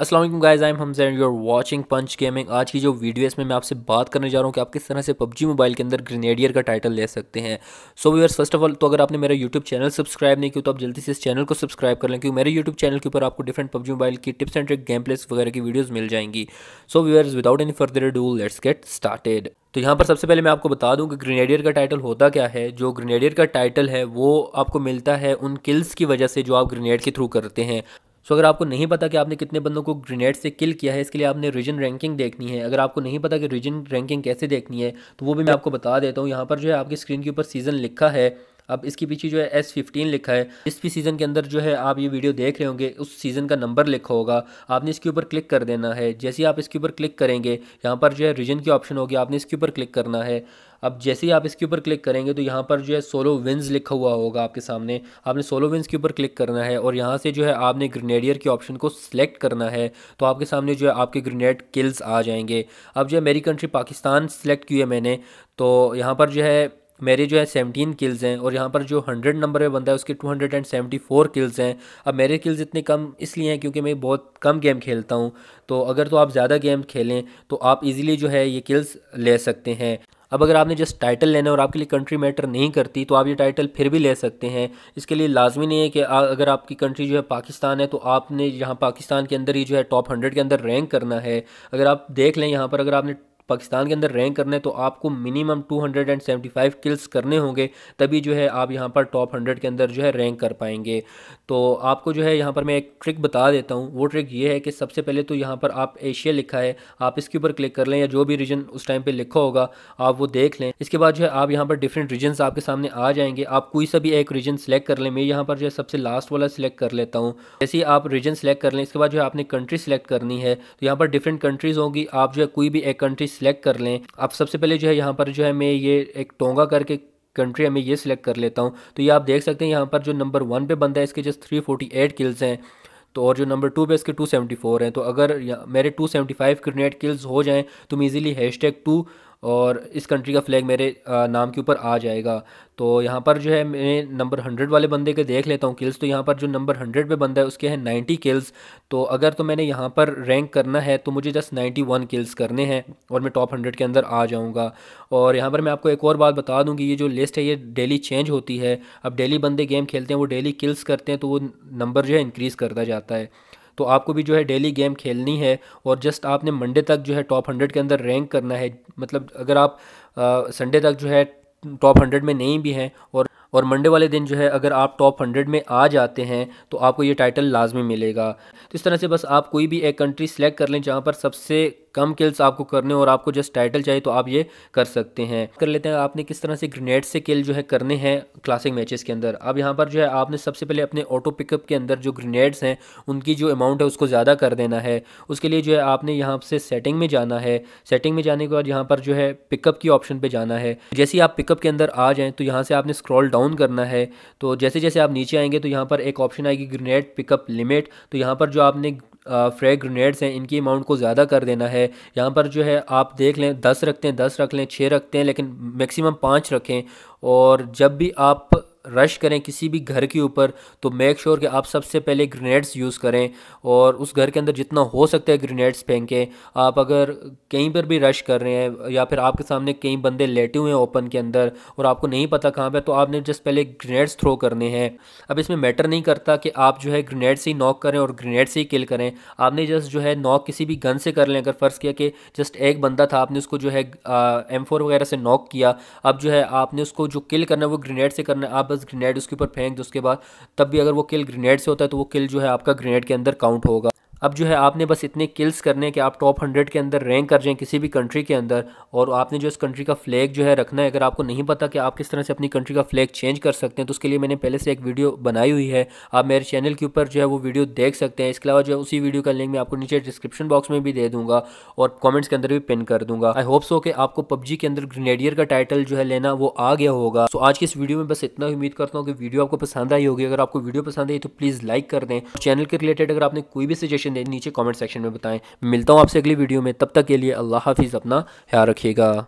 Aslam guys I am हम and you're watching Punch gaming आज की जो वीडियो इसमें मैं आपसे बात करने जा रहा हूँ कि आप किस तरह से पबजी मोबाइल के अंदर ग्रेनेडियर का टाइटल ले सकते हैं so viewers first of all तो अगर आपने मेरा यूट्यूब चैनल सब्सक्राइब नहीं किया तो आप जल्दी से इस चैनल को सब्सक्राइब कर लें क्योंकि मेरे यूट्यूब चैनल के ऊपर आपको डिफरेंट पबजी मोबाइल की tips and trick game plays वगैरह की वीडियोज़ मिल जाएंगी so viewers without any further do let's get started तो यहाँ पर सबसे पहले मैं आपको बता दूं कि ग्रेनेडियर का टाइटल होता क्या है जो ग्रेनेडियर का टाइटल है वो आपको मिलता है उन किल्स की वजह से जो आप ग्रेनेड के थ्रू करते हैं सो अगर आपको नहीं पता कि आपने कितने बंदों को ग्रेनेड से किल किया है इसके लिए आपने रीजन रैंकिंग देखनी है अगर आपको नहीं पता कि रीजन रैंकिंग कैसे देखनी है तो वो भी मैं आपको बता देता हूँ यहाँ पर जो है आपकी स्क्रीन के ऊपर सीज़न लिखा है अब इसके पीछे जो है एस फिफ्टीन लिखा है जिस भी सीज़न के अंदर जो है आप ये वीडियो देख रहे होंगे उस सीज़न का नंबर लिखा होगा आपने इसके ऊपर क्लिक कर देना है जैसे ही आप इसके ऊपर क्लिक करेंगे यहाँ पर जो है रीजन की ऑप्शन होगी आपने इसके ऊपर क्लिक करना है अब जैसे ही आप इसके ऊपर क्लिक करेंगे तो यहाँ पर जो है सोलो विंस लिखा हुआ होगा आपके सामने आपने सोलो विंस के ऊपर क्लिक करना है और यहाँ से जो है आपने ग्रेनेडियर के ऑप्शन को सिलेक्ट करना है तो आपके सामने जो है आपके ग्रेनेड किल्स आ जाएंगे अब जो है मेरी कंट्री पाकिस्तान सेलेक्ट की है मैंने तो यहाँ पर जो है मेरे जो है सेवनटीन किल्स हैं और यहाँ पर जो हंड्रेड नंबर में बंदा है उसके two hundred and seventy four kills हैं अब मेरे किल्स इतने कम इसलिए हैं क्योंकि मैं बहुत कम गेम खेलता हूँ तो अगर तो आप ज़्यादा गेम खेलें तो आप इजीली जो है ये किल्स ले सकते हैं अब अगर आपने जस्ट टाइटल लेना है और आपके लिए कंट्री मैटर नहीं करती तो आप ये टाइटल फिर भी ले सकते हैं इसके लिए लाजमी नहीं है कि अगर आपकी कंट्री जो है पाकिस्तान है तो आपने यहाँ पाकिस्तान के अंदर ही जो है टॉप हंड्रेड के अंदर रैंक करना है अगर आप देख लें यहाँ पर अगर आपने पाकिस्तान के अंदर रैंक करना है तो आपको मिनिमम 275 किल्स करने होंगे तभी जो है आप यहाँ पर टॉप 100 के अंदर जो है रैंक कर पाएंगे तो आपको जो है यहाँ पर मैं एक ट्रिक बता देता हूँ वो ट्रिक ये है कि सबसे पहले तो यहाँ पर आप एशिया लिखा है आप इसके ऊपर क्लिक कर लें या जो भी रीजन उस टाइम पर लिखा होगा आप वो देख लें इसके बाद जो है आप यहाँ पर डिफरेंट रीजन आपके सामने आ जाएंगे आप कोई सा भी एक रीजन सेलेक्ट कर लें मैं यहाँ पर जो है सबसे लास्ट वाला सिलेक्ट कर लेता हूँ जैसे ही आप रीजन सेलेक्ट कर लें इसके बाद जो है आपने कंट्री सेलेक्ट करनी है तो यहाँ पर डिफरेंट कंट्रीज़ होंगी आप जो है कोई भी एक कंट्री सिलेक्ट कर लें आप सबसे पहले जो है यहाँ पर जो है मैं ये एक टोंगा करके कंट्री है मैं ये सिलेक्ट कर लेता हूँ तो ये आप देख सकते हैं यहाँ पर जो नंबर वन पे बंदा है इसके just three forty eight kills हैं तो और जो नंबर टू पे इसके टू सेवेंटी फोर हैं तो अगर मेरे two seventy five grenade kills हो जाएँ तो मैं ईजिली हैश टैग टू और इस कंट्री का फ्लैग मेरे नाम के ऊपर आ जाएगा तो यहाँ पर जो है मैं नंबर हंड्रेड वाले बंदे के देख लेता हूँ किल्स तो यहाँ पर जो नंबर हंड्रेड पे बंदा है उसके हैं नाइन्टी किल्स तो अगर तो मैंने यहाँ पर रैंक करना है तो मुझे जस्ट नाइन्टी वन किल्स करने हैं और मैं टॉप हंड्रेड के अंदर आ जाऊँगा और यहाँ पर मैं आपको एक और बात बता दूँ कि ये जो लिस्ट है ये डेली चेंज होती है अब डेली बंदे गेम खेलते हैं वो डेली किल्स करते हैं तो वो नंबर जो है इंक्रीज़ करता जाता है तो आपको भी जो है डेली गेम खेलनी है और जस्ट आपने मंडे तक जो है टॉप हंड्रेड के अंदर रैंक करना है मतलब अगर आप संडे तक जो है टॉप हंड्रेड में नहीं भी हैं और और मंडे वाले दिन जो है अगर आप टॉप हंड्रेड में आ जाते हैं तो आपको ये टाइटल लाजमी मिलेगा तो इस तरह से बस आप कोई भी एक कंट्री सेलेक्ट कर लें जहाँ पर सबसे कम किल्स आपको करने और आपको जस्ट टाइटल चाहिए तो आप ये कर सकते हैं कर लेते हैं आपने किस तरह से ग्रेनेड से किल जो है करने हैं क्लासिक मैचेस के अंदर अब यहाँ पर जो है आपने सबसे पहले अपने ऑटो पिकअप के अंदर जो ग्रेनेड्स हैं उनकी जो अमाउंट है उसको ज़्यादा कर देना है उसके लिए जो है आपने यहाँ से सेटिंग में जाना है सेटिंग में जाने के बाद यहाँ पर जो है पिकअप की ऑप्शन पर जाना है जैसे ही आप पिकअप के अंदर आ जाएँ तो यहाँ से आपने स्क्रॉल डाउन करना है तो जैसे जैसे आप नीचे आएंगे तो यहाँ पर एक ऑप्शन आएगी ग्रेनेड पिकअप लिमिट तो यहाँ पर जो आपने फ्रैग ग्रेनेड्स हैं इनकी अमाउंट को ज़्यादा कर देना है यहाँ पर जो है आप देख लें दस रखते हैं दस रख लें छः रखते हैं लेकिन मैक्सिमम पाँच रखें और जब भी आप रश करें किसी भी घर के ऊपर तो मेक श्योर कि आप सबसे पहले ग्रेनेड्स यूज़ करें और उस घर के अंदर जितना हो सकता है ग्रेनेड्स फेंकें आप अगर कहीं पर भी रश कर रहे हैं या फिर आपके सामने कई बंदे लेटे हुए हैं ओपन के अंदर और आपको नहीं पता कहाँ पर तो आपने जस्ट पहले ग्रेनेड्स थ्रो करने हैं अब इसमें मैटर नहीं करता कि आप जो है ग्रेनेड से ही नॉक करें और ग्रेनेड से ही किल करें आपने जस्ट जो है नॉक किसी भी गन से कर लें अगर फ़र्ज़ किया कि जस्ट एक बंदा था आपने उसको जो है एम वगैरह से नॉक किया अब जो है आपने उसको जो किल करना है वो ग्रेनेड से करना है आप बस ग्रेनेड उसके ऊपर फेंक दो उसके बाद तब भी अगर वो किल ग्रेनेड से होता है तो वो किल जो है आपका ग्रेनेड के अंदर काउंट होगा अब जो है आपने बस इतने किल्स करने कि आप टॉप हंड्रेड के अंदर रैंक कर जाएं किसी भी कंट्री के अंदर और आपने जो इस कंट्री का फ्लैग जो है रखना है अगर आपको नहीं पता कि आप किस तरह से अपनी कंट्री का फ्लैग चेंज कर सकते हैं तो उसके लिए मैंने पहले से एक वीडियो बनाई हुई है आप मेरे चैनल के ऊपर जो है वो वीडियो देख सकते हैं इसके अलावा जो है उसी वीडियो का लिंक मैं आपको नीचे डिस्क्रिप्शन बॉक्स में भी दे दूँगा और कॉमेंट्स के अंदर भी पिन कर दूंगा आई होप सो कि आपको पबजी के अंदर ग्रेनेडियर का टाइटल जो है लेना वो आ गया होगा तो आज की इस वीडियो में बस इतना उम्मीद करता हूँ कि वीडियो आपको पसंद आई होगी अगर आपको वीडियो पसंद आई तो प्लीज़ लाइक कर दें चैनल के रिलेटेड अगर आपने कोई भी सजेशन क्वेश्चन है नीचे कमेंट सेक्शन में बताएं मिलता हूँ आपसे अगली वीडियो में तब तक के लिए अल्लाह हाफिज़ अपना ख्याल रखिएगा